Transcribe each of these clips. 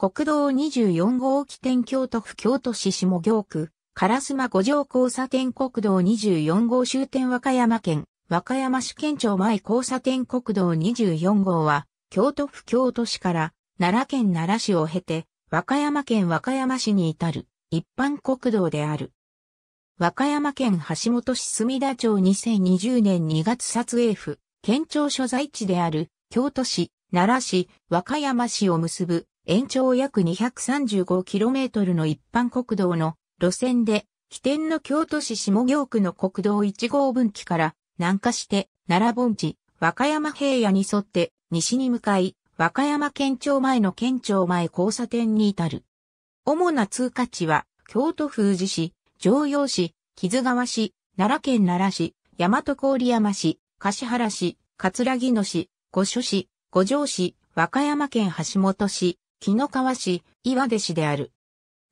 国道24号起点京都府京都市下京区、烏丸五条交差点国道24号終点和歌山県、和歌山市県庁前交差点国道24号は、京都府京都市から奈良県奈良市を経て、和歌山県和歌山市に至る一般国道である。和歌山県橋本市墨田町2020年2月撮影府、県庁所在地である京都市、奈良市、和歌山市を結ぶ延長約 235km の一般国道の路線で、起点の京都市下京区の国道1号分岐から南下して奈良盆地、和歌山平野に沿って西に向かい、和歌山県庁前の県庁前交差点に至る。主な通過地は、京都府宇治市、城陽市、木津川市、奈良県奈良市、大和郡山市、柏原市、葛城野市、五所市、五条市、和歌山県橋本市、木の川市、岩出市である。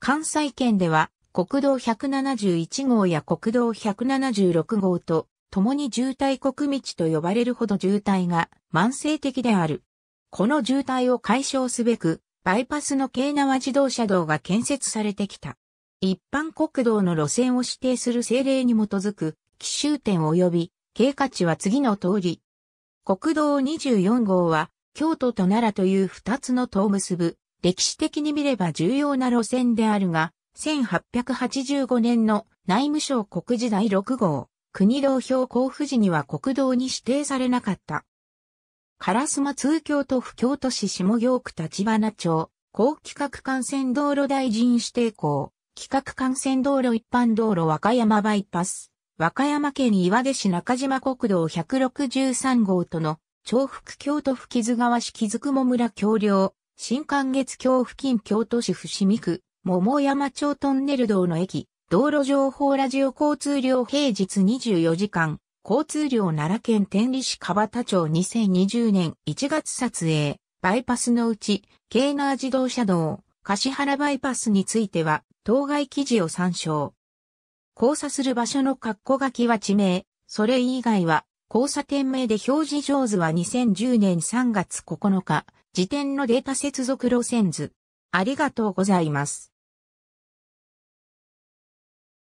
関西圏では、国道171号や国道176号と、共に渋滞国道と呼ばれるほど渋滞が慢性的である。この渋滞を解消すべく、バイパスの京縄自動車道が建設されてきた。一般国道の路線を指定する政令に基づく、奇襲点及び、経過値は次の通り。国道24号は、京都と奈良という二つの塔を結ぶ、歴史的に見れば重要な路線であるが、1885年の内務省国時代6号、国道標交付時には国道に指定されなかった。烏マ通京都府京都市下京区立花町、高規格幹線道路大臣指定校、規格幹線道路一般道路和歌山バイパス、和歌山県岩出市中島国道163号との重複京都府木津川市木津雲村橋梁、新関月橋付近京都市伏見区、桃山町トンネル道の駅、道路情報ラジオ交通量平日24時間、交通量奈良県天理市川田町2020年1月撮影、バイパスのうち、京奈自動車道、柏原バイパスについては、当該記事を参照。交差する場所の括弧書きは地名、それ以外は交差点名で表示上図は2010年3月9日、時点のデータ接続路線図。ありがとうございます。